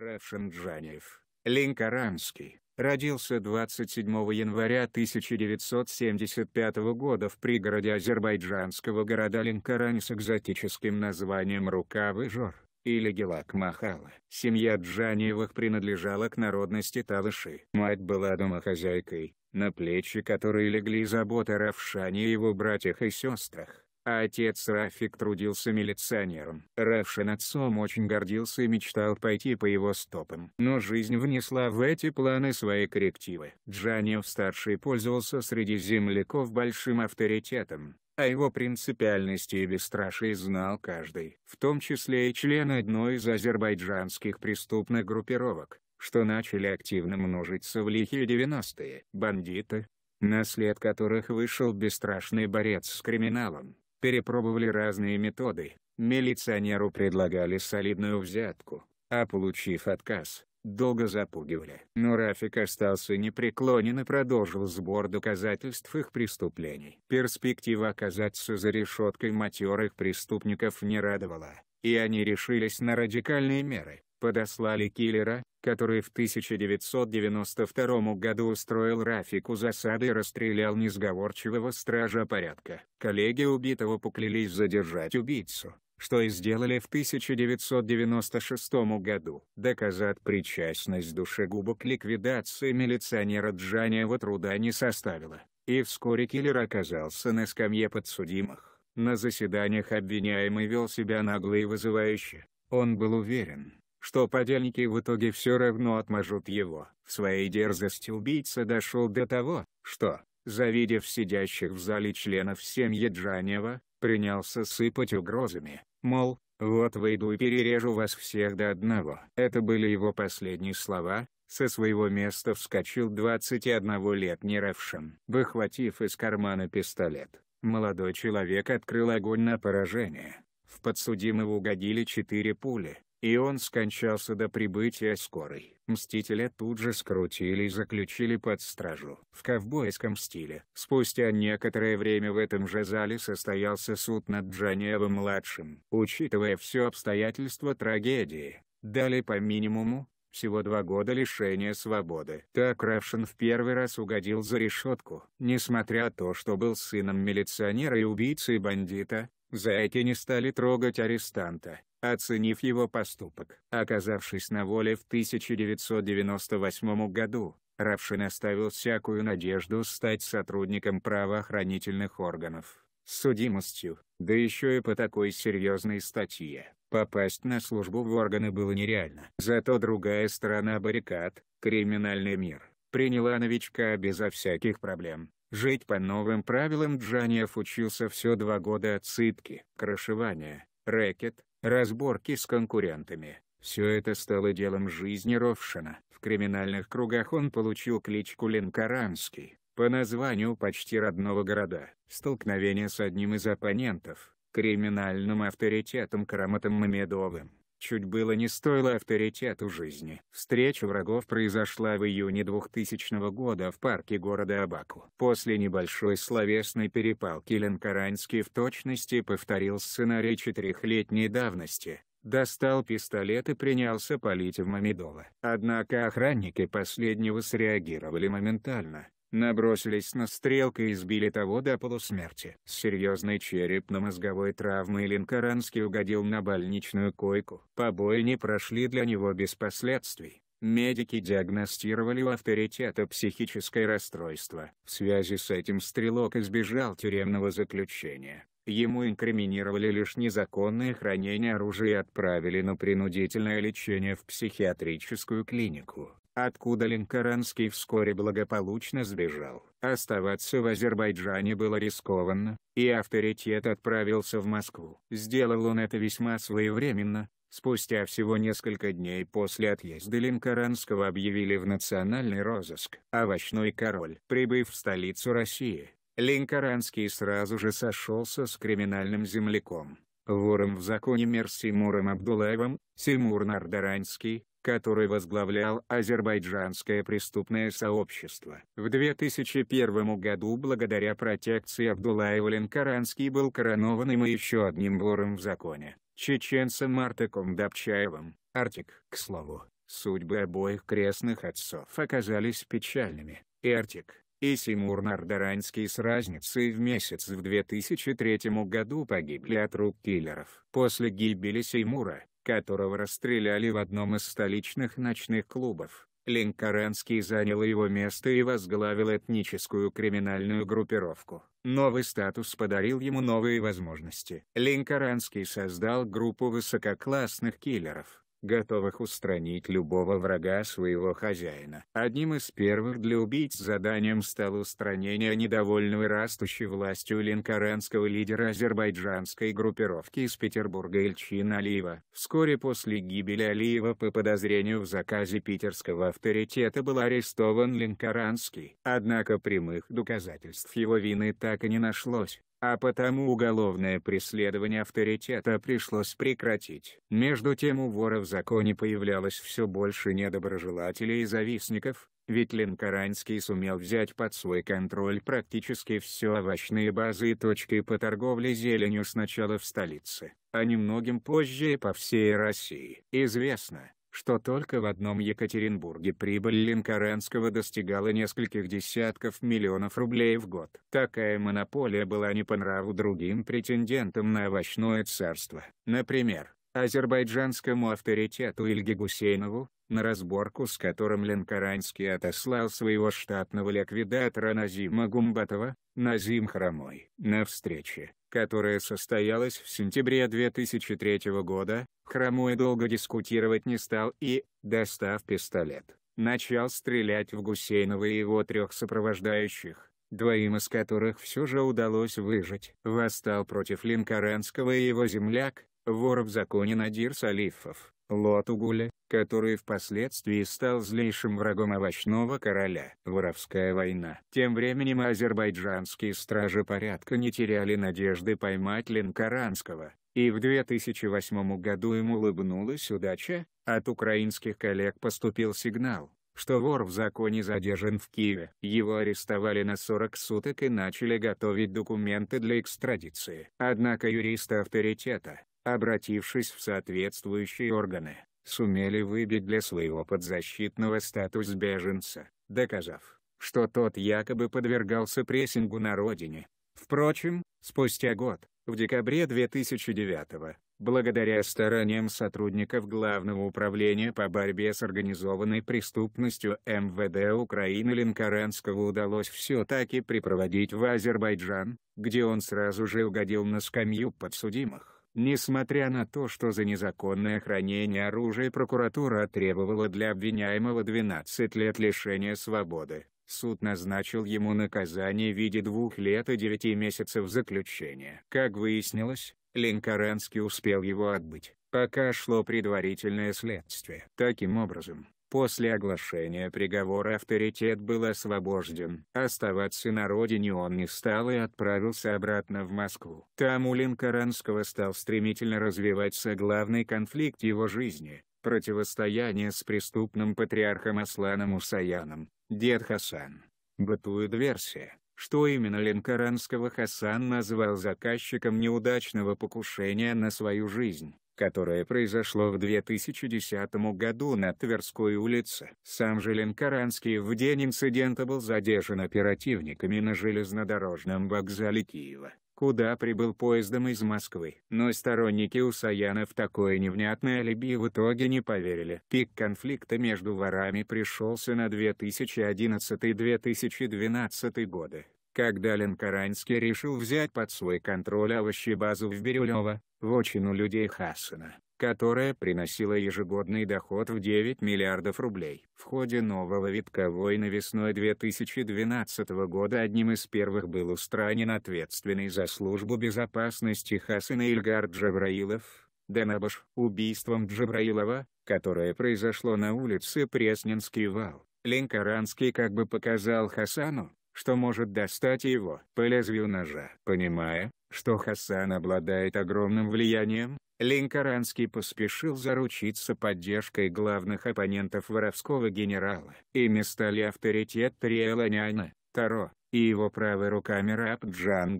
Рефшенджанев, Линкаранский родился 27 января 1975 года в пригороде азербайджанского города Линкорань с экзотическим названием Рукавы Жор, или Гелак Махала. Семья Джаниевых принадлежала к народности Талыши. Мать была домохозяйкой, на плечи которой легли заботы Равшани и его братьях и сестрах отец Рафик трудился милиционером. Равшин отцом очень гордился и мечтал пойти по его стопам. Но жизнь внесла в эти планы свои коррективы. Джанев-старший пользовался среди земляков большим авторитетом. а его принципиальности и бесстрашие знал каждый, в том числе и член одной из азербайджанских преступных группировок, что начали активно множиться в лихие 90-е. Бандиты, наслед которых вышел бесстрашный борец с криминалом, Перепробовали разные методы, милиционеру предлагали солидную взятку, а получив отказ, долго запугивали. Но Рафик остался непреклонен и продолжил сбор доказательств их преступлений. Перспектива оказаться за решеткой матерых преступников не радовала, и они решились на радикальные меры подослали киллера, который в 1992 году устроил Рафику засады и расстрелял несговорчивого стража порядка. Коллеги убитого поклялись задержать убийцу, что и сделали в 1996 году. Доказать причастность душегуба к ликвидации милиционера Джаниева труда не составило, и вскоре киллер оказался на скамье подсудимых. На заседаниях обвиняемый вел себя нагло и вызывающе. Он был уверен, что подельники в итоге все равно отмажут его. В своей дерзости убийца дошел до того, что, завидев сидящих в зале членов семьи Джанева, принялся сыпать угрозами, мол, «Вот выйду и перережу вас всех до одного». Это были его последние слова, со своего места вскочил 21-летний Ревшин. Выхватив из кармана пистолет, молодой человек открыл огонь на поражение. В подсудимого угодили четыре пули, и он скончался до прибытия скорой. Мстители тут же скрутили и заключили под стражу. В ковбойском стиле. Спустя некоторое время в этом же зале состоялся суд над Джаневым-младшим. Учитывая все обстоятельства трагедии, дали по минимуму, всего два года лишения свободы. Так Равшин в первый раз угодил за решетку. Несмотря на то, что был сыном милиционера и убийцы бандита, эти не стали трогать арестанта оценив его поступок. Оказавшись на воле в 1998 году, Равшин оставил всякую надежду стать сотрудником правоохранительных органов. С судимостью, да еще и по такой серьезной статье, попасть на службу в органы было нереально. Зато другая сторона баррикад, криминальный мир, приняла новичка безо всяких проблем. Жить по новым правилам Джаниев учился все два года от сытки, крышевания, рэкет, разборки с конкурентами. Все это стало делом жизни Ровшина. В криминальных кругах он получил кличку Ленкоранский, по названию почти родного города. Столкновение с одним из оппонентов, криминальным авторитетом Краматом Мамедовым, Чуть было не стоило авторитету жизни. Встреча врагов произошла в июне 2000 года в парке города Абаку. После небольшой словесной перепалки Ленкаранский в точности повторил сценарий четырехлетней давности. Достал пистолет и принялся палить в Мамедова. Однако охранники последнего среагировали моментально. Набросились на стрелка и избили того до полусмерти. С серьезной черепно-мозговой травмой Линкоранский угодил на больничную койку. Побои не прошли для него без последствий. Медики диагностировали у авторитета психическое расстройство. В связи с этим стрелок избежал тюремного заключения. Ему инкриминировали лишь незаконное хранение оружия и отправили на принудительное лечение в психиатрическую клинику откуда Ленкоранский вскоре благополучно сбежал. Оставаться в Азербайджане было рискованно, и авторитет отправился в Москву. Сделал он это весьма своевременно, Спустя всего несколько дней после отъезда Ленкоранского объявили в национальный розыск. Овощной король, прибыв в столицу России, Ленкоранский сразу же сошелся с криминальным земляком, вором в законе Мерсимуром Абдулаевым, Симур Нардаранский, который возглавлял азербайджанское преступное сообщество. В 2001 году благодаря протекции Абдулаева Ленкаранский был коронованным и еще одним вором в законе, чеченцем Артыком Добчаевым, Артик. К слову, судьбы обоих крестных отцов оказались печальными, и Артик, и Симур Нардаранский с разницей в месяц в 2003 году погибли от рук киллеров. После гибели Симура, которого расстреляли в одном из столичных ночных клубов. Линкоренский занял его место и возглавил этническую криминальную группировку. Новый статус подарил ему новые возможности. Линкоренский создал группу высококлассных киллеров готовых устранить любого врага своего хозяина. Одним из первых для убийц заданием стало устранение недовольного растущей властью линкоренского лидера азербайджанской группировки из Петербурга Ильчин Алиева. Вскоре после гибели Алиева по подозрению в заказе питерского авторитета был арестован Линкоранский. Однако прямых доказательств его вины так и не нашлось а потому уголовное преследование авторитета пришлось прекратить. Между тем у вора в законе появлялось все больше недоброжелателей и завистников, ведь Ленкоранский сумел взять под свой контроль практически все овощные базы и точки по торговле зеленью сначала в столице, а немногим позже и по всей России. Известно, что только в одном Екатеринбурге прибыль Линкоренского достигала нескольких десятков миллионов рублей в год. Такая монополия была не по нраву другим претендентам на овощное царство. Например, азербайджанскому авторитету Ильге Гусейнову, на разборку с которым Ленкоранский отослал своего штатного ликвидатора Назима Гумбатова, Назим Хромой. На встрече, которая состоялась в сентябре 2003 года, Хромой долго дискутировать не стал и, достав пистолет, начал стрелять в Гусейнова и его трех сопровождающих, двоим из которых все же удалось выжить. Восстал против Ленкоранского и его земляк, вора в законе Надир Салифов, Лотугуля, который впоследствии стал злейшим врагом овощного короля. Воровская война. Тем временем азербайджанские стражи порядка не теряли надежды поймать Ленкаранского, и в 2008 году ему улыбнулась удача, от украинских коллег поступил сигнал, что вор в законе задержан в Киеве. Его арестовали на 40 суток и начали готовить документы для экстрадиции. Однако юристы авторитета, обратившись в соответствующие органы, сумели выбить для своего подзащитного статус беженца, доказав, что тот якобы подвергался прессингу на родине. Впрочем, спустя год, в декабре 2009 благодаря стараниям сотрудников Главного управления по борьбе с организованной преступностью МВД Украины Линкаранского удалось все-таки припроводить в Азербайджан, где он сразу же угодил на скамью подсудимых. Несмотря на то, что за незаконное хранение оружия прокуратура требовала для обвиняемого 12 лет лишения свободы, суд назначил ему наказание в виде двух лет и девяти месяцев заключения. Как выяснилось, Линкоренский успел его отбыть, пока шло предварительное следствие. Таким образом, После оглашения приговора авторитет был освобожден. Оставаться на родине он не стал и отправился обратно в Москву. Там у Линкоранского стал стремительно развиваться главный конфликт его жизни – противостояние с преступным патриархом Асланом Усаяном, дед Хасан. Бытует версия, что именно Ленкаранского Хасан назвал заказчиком неудачного покушения на свою жизнь которое произошло в 2010 году на Тверской улице. Сам Желенкаранский в день инцидента был задержан оперативниками на железнодорожном вокзале Киева куда прибыл поездом из Москвы. Но сторонники Усаяна в такое невнятное алиби в итоге не поверили. Пик конфликта между ворами пришелся на 2011-2012 годы когда Ленкоранский решил взять под свой контроль овощебазу в Бирюлево, в очину людей Хасана, которая приносила ежегодный доход в 9 миллиардов рублей. В ходе нового витка войны весной 2012 года одним из первых был устранен ответственный за службу безопасности Хасана Ильгар Джавраилов, Данабаш. Убийством Джабраилова, которое произошло на улице Пресненский вал, Ленкаранский как бы показал Хасану, что может достать его по лезвию ножа. Понимая, что Хасан обладает огромным влиянием, Линкоранский поспешил заручиться поддержкой главных оппонентов воровского генерала. Ими стали авторитет Триэланяна, Таро, и его правой руками раб Джан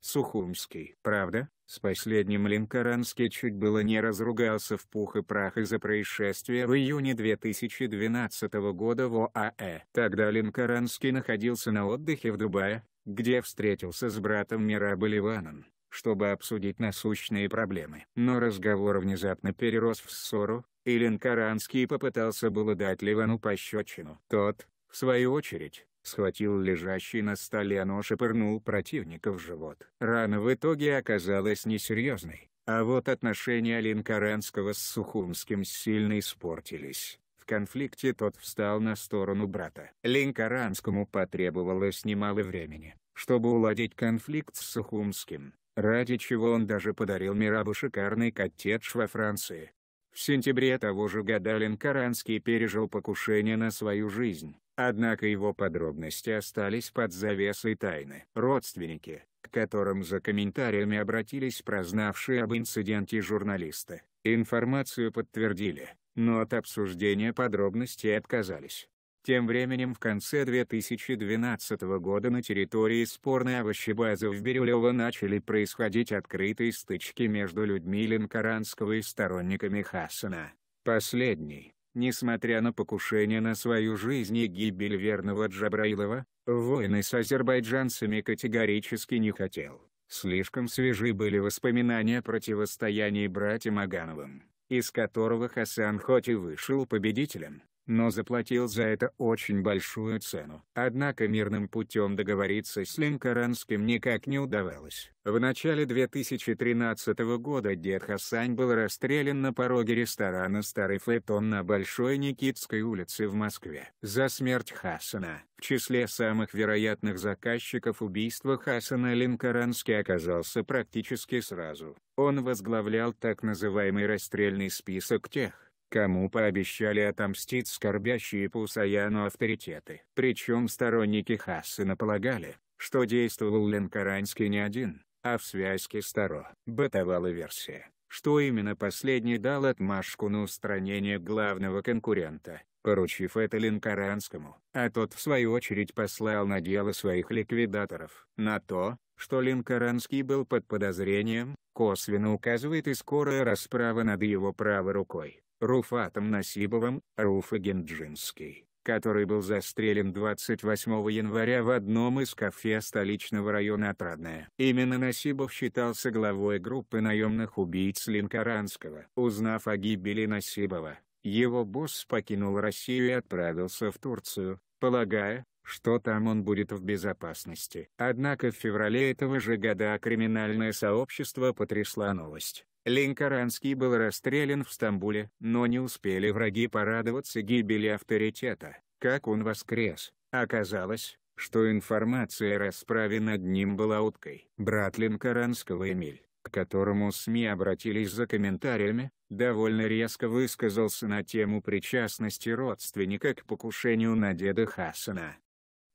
Сухумский. Правда, с последним Линкоранский чуть было не разругался в пух и прах из-за происшествия в июне 2012 года в ОАЭ. Тогда Линкоранский находился на отдыхе в Дубае, где встретился с братом Мира Боливаном, чтобы обсудить насущные проблемы. Но разговор внезапно перерос в ссору, и Линкоранский попытался было дать Ливану пощечину. Тот, в свою очередь, схватил лежащий на столе нож и пырнул противника в живот. Рана в итоге оказалась несерьезной, а вот отношения Линкоренского с Сухумским сильно испортились. В конфликте тот встал на сторону брата. Линкоранскому потребовалось немало времени, чтобы уладить конфликт с Сухумским, ради чего он даже подарил Мирабу шикарный коттедж во Франции. В сентябре того же года Линкоранский пережил покушение на свою жизнь Однако его подробности остались под завесой тайны. Родственники, к которым за комментариями обратились прознавшие об инциденте журналисты, информацию подтвердили, но от обсуждения подробностей отказались. Тем временем в конце 2012 года на территории спорной овощебазы в Бирюлево начали происходить открытые стычки между людьми Линкоранского и сторонниками Хасана. Последний, Несмотря на покушение на свою жизнь и гибель верного Джабраилова, войны с азербайджанцами категорически не хотел. Слишком свежи были воспоминания о противостоянии братьям Агановым, из которого Хасан хоть и вышел победителем, но заплатил за это очень большую цену. Однако мирным путем договориться с Линкоранским никак не удавалось. В начале 2013 года дед Хасань был расстрелян на пороге ресторана «Старый Флетон» на Большой Никитской улице в Москве. За смерть Хасана. В числе самых вероятных заказчиков убийства Хасана Линкоранский оказался практически сразу. Он возглавлял так называемый расстрельный список тех, кому пообещали отомстить скорбящие пусаяну авторитеты. Причем сторонники Хассена полагали, что действовал Ленкаранский не один, а в связке с Таро. Бытовала версия, что именно последний дал отмашку на устранение главного конкурента, поручив это Линкаранскому, а тот в свою очередь послал на дело своих ликвидаторов. На то, что Линкаранский был под подозрением, косвенно указывает и скорая расправа над его правой рукой. Руфатом Насибовым, Руфа Генджинский, который был застрелен 28 января в одном из кафе столичного района Отрадное. Именно Насибов считался главой группы наемных убийц Линкаранского. Узнав о гибели Насибова, его босс покинул Россию и отправился в Турцию, полагая, что там он будет в безопасности. Однако в феврале этого же года криминальное сообщество потрясла новость. Линкоранский был расстрелян в Стамбуле, но не успели враги порадоваться гибели авторитета, как он воскрес. Оказалось, что информация о расправе над ним была уткой. Брат Линкоранского Эмиль, к которому СМИ обратились за комментариями, довольно резко высказался на тему причастности родственника к покушению на деда Хасана.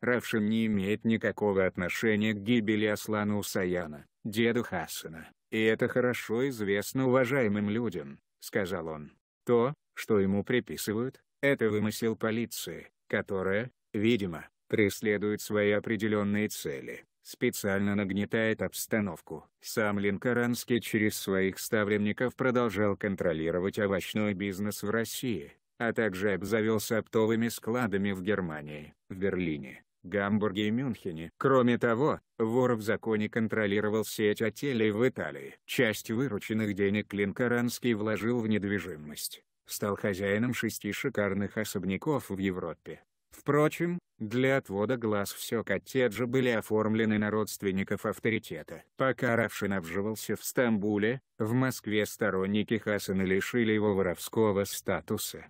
Равшин не имеет никакого отношения к гибели Аслана Усаяна, деду Хасана. «И это хорошо известно уважаемым людям», — сказал он. «То, что ему приписывают, это вымысел полиции, которая, видимо, преследует свои определенные цели, специально нагнетает обстановку. Сам Линкоранский через своих ставленников продолжал контролировать овощной бизнес в России, а также обзавелся оптовыми складами в Германии, в Берлине, Гамбурге и Мюнхене. Кроме того, вор в законе контролировал сеть отелей в Италии. Часть вырученных денег Линкоранский вложил в недвижимость. Стал хозяином шести шикарных особняков в Европе. Впрочем, для отвода глаз все коттеджи были оформлены на родственников авторитета. Пока Равшин обживался в Стамбуле, в Москве сторонники Хасана лишили его воровского статуса.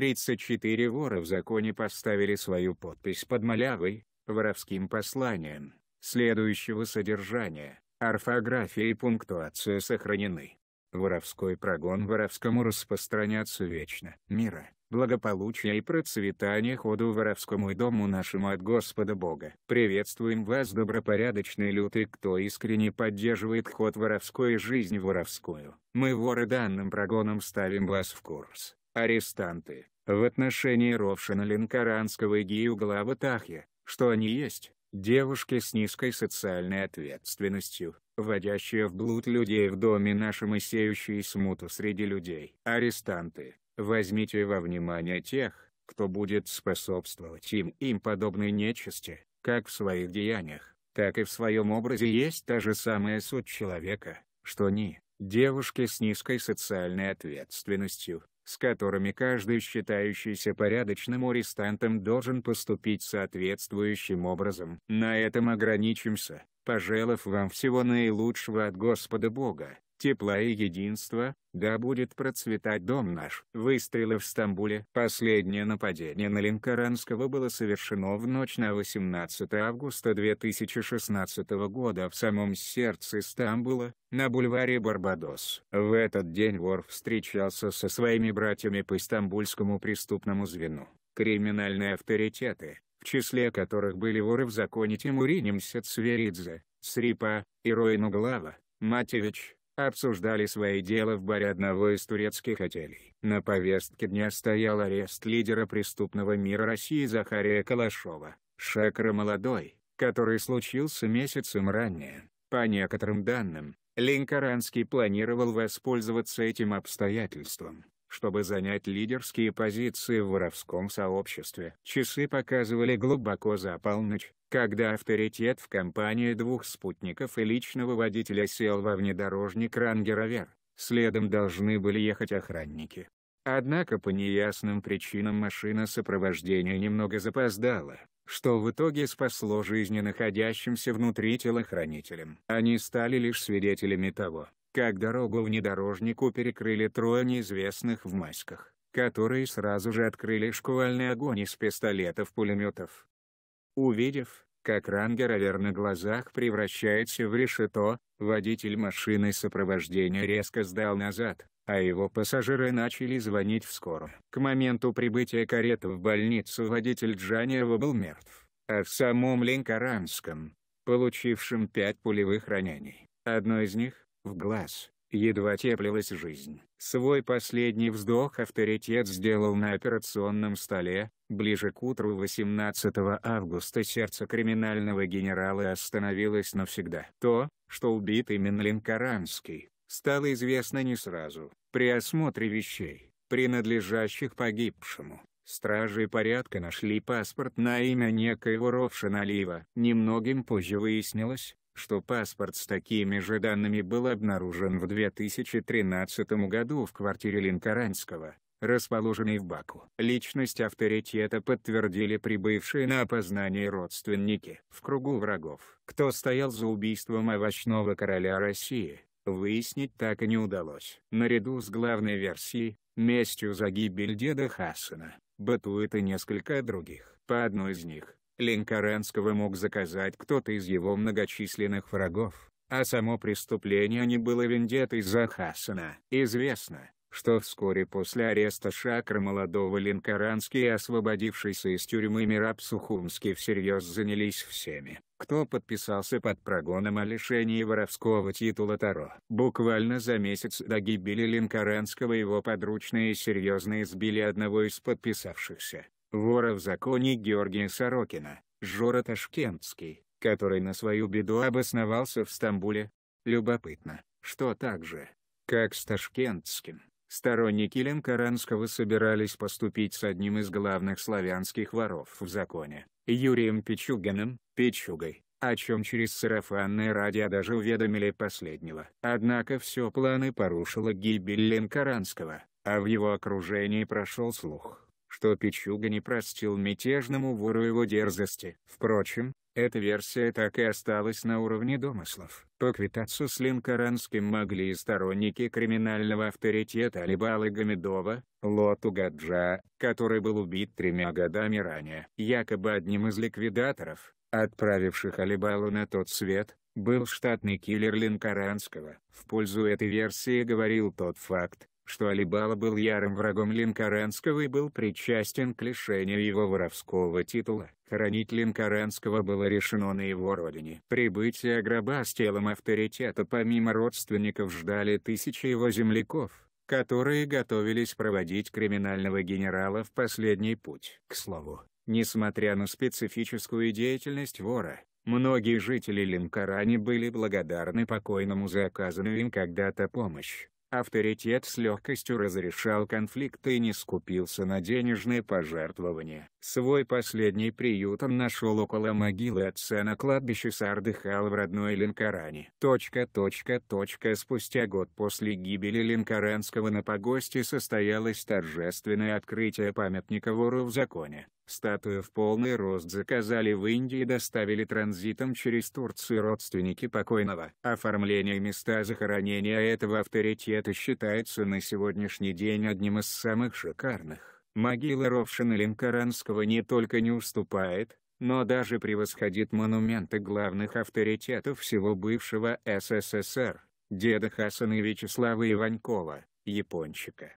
34 вора в законе поставили свою подпись под малявой, воровским посланием, следующего содержания, орфография и пунктуация сохранены. Воровской прогон воровскому распространяться вечно. Мира, благополучия и процветания ходу воровскому и дому нашему от Господа Бога. Приветствуем вас добропорядочный лютый кто искренне поддерживает ход воровской и жизнь воровскую. Мы воры данным прогоном ставим вас в курс арестанты, в отношении Ровшина Ленкаранского и Гиюгла Ватахи, что они есть, девушки с низкой социальной ответственностью, вводящие в блуд людей в доме нашем и сеющие смуту среди людей. Арестанты, возьмите во внимание тех, кто будет способствовать им им подобной нечисти, как в своих деяниях, так и в своем образе есть та же самая суть человека, что они, девушки с низкой социальной ответственностью, с которыми каждый считающийся порядочным арестантом должен поступить соответствующим образом. На этом ограничимся, пожелав вам всего наилучшего от Господа Бога тепла и единства, да будет процветать дом наш. Выстрелы в Стамбуле. Последнее нападение на Линкоранского было совершено в ночь на 18 августа 2016 года в самом сердце Стамбула, на бульваре Барбадос. В этот день вор встречался со своими братьями по стамбульскому преступному звену. Криминальные авторитеты, в числе которых были воры в законе Тимуринем Сецверидзе, Срипа, Иройну Глава, Матевич, обсуждали свои дела в баре одного из турецких отелей. На повестке дня стоял арест лидера преступного мира России Захария Калашова, Шекра Молодой, который случился месяцем ранее. По некоторым данным, Линкоранский планировал воспользоваться этим обстоятельством, чтобы занять лидерские позиции в воровском сообществе. Часы показывали глубоко за полночь, когда авторитет в компании двух спутников и личного водителя сел во внедорожник Рангеровер. следом должны были ехать охранники. Однако по неясным причинам машина сопровождения немного запоздала, что в итоге спасло жизни находящимся внутри телохранителям. Они стали лишь свидетелями того, как дорогу внедорожнику перекрыли трое неизвестных в масках, которые сразу же открыли шквальный огонь из пистолетов-пулеметов. Увидев, как рангеровер а на глазах превращается в решето, водитель машины сопровождения резко сдал назад, а его пассажиры начали звонить в скорую. К моменту прибытия кареты в больницу водитель Джанева был мертв, а в самом Ленкоранском, получившем пять пулевых ранений, одно из них, в глаз, едва теплилась жизнь. Свой последний вздох авторитет сделал на операционном столе, ближе к утру 18 августа сердце криминального генерала остановилось навсегда. То, что убит Минлин Каранский, стало известно не сразу. При осмотре вещей, принадлежащих погибшему, стражи порядка нашли паспорт на имя некоего Ровшиналива. Немногим позже выяснилось, что паспорт с такими же данными был обнаружен в 2013 году в квартире Линкаранского, расположенной в Баку. Личность авторитета подтвердили прибывшие на опознание родственники. В кругу врагов, кто стоял за убийством овощного короля России, выяснить так и не удалось. Наряду с главной версией, местью за гибель деда Хасана, бытует и несколько других. По одной из них, Линкоренского мог заказать кто-то из его многочисленных врагов, а само преступление не было вендетой за Хасана. Известно, что вскоре после ареста шакры молодого Линкоранский и освободившийся из тюрьмы Мираб Сухумский всерьез занялись всеми, кто подписался под прогоном о лишении воровского титула Таро. Буквально за месяц до гибели Линкоранского его подручные серьезно избили одного из подписавшихся вора в законе Георгия Сорокина, Жора Ташкентский, который на свою беду обосновался в Стамбуле. Любопытно, что так же, как с Ташкентским, сторонники Ленкаранского собирались поступить с одним из главных славянских воров в законе, Юрием Пичуганом, Пичугой, о чем через сарафанное радио даже уведомили последнего. Однако все планы порушила гибель Ленкаранского, а в его окружении прошел слух что Пичуга не простил мятежному вору его дерзости. Впрочем, эта версия так и осталась на уровне домыслов. Поквитаться с Линкоранским могли и сторонники криминального авторитета Алибалы Гамедова, Лоту Гаджа, который был убит тремя годами ранее. Якобы одним из ликвидаторов, отправивших Алибалу на тот свет, был штатный киллер Линкоранского. В пользу этой версии говорил тот факт, что Алибала был ярым врагом Линкоренского и был причастен к лишению его воровского титула. Хоронить Линкоренского было решено на его родине. Прибытие гроба с телом авторитета помимо родственников ждали тысячи его земляков, которые готовились проводить криминального генерала в последний путь. К слову, несмотря на специфическую деятельность вора, Многие жители Линкорани были благодарны покойному за оказанную им когда-то помощь. Авторитет с легкостью разрешал конфликты и не скупился на денежные пожертвования. Свой последний приют он нашел около могилы отца на кладбище Сардыхал в родной Ленкоране. Точка, точка, точка. Спустя год после гибели Ленкоранского на погосте состоялось торжественное открытие памятника вору в законе. Статую в полный рост заказали в Индии и доставили транзитом через Турцию родственники покойного. Оформление места захоронения этого авторитета считается на сегодняшний день одним из самых шикарных могила Ровшина Ленкоранского не только не уступает, но даже превосходит монументы главных авторитетов всего бывшего СССР, деда Хасана и Вячеслава Иванькова, япончика.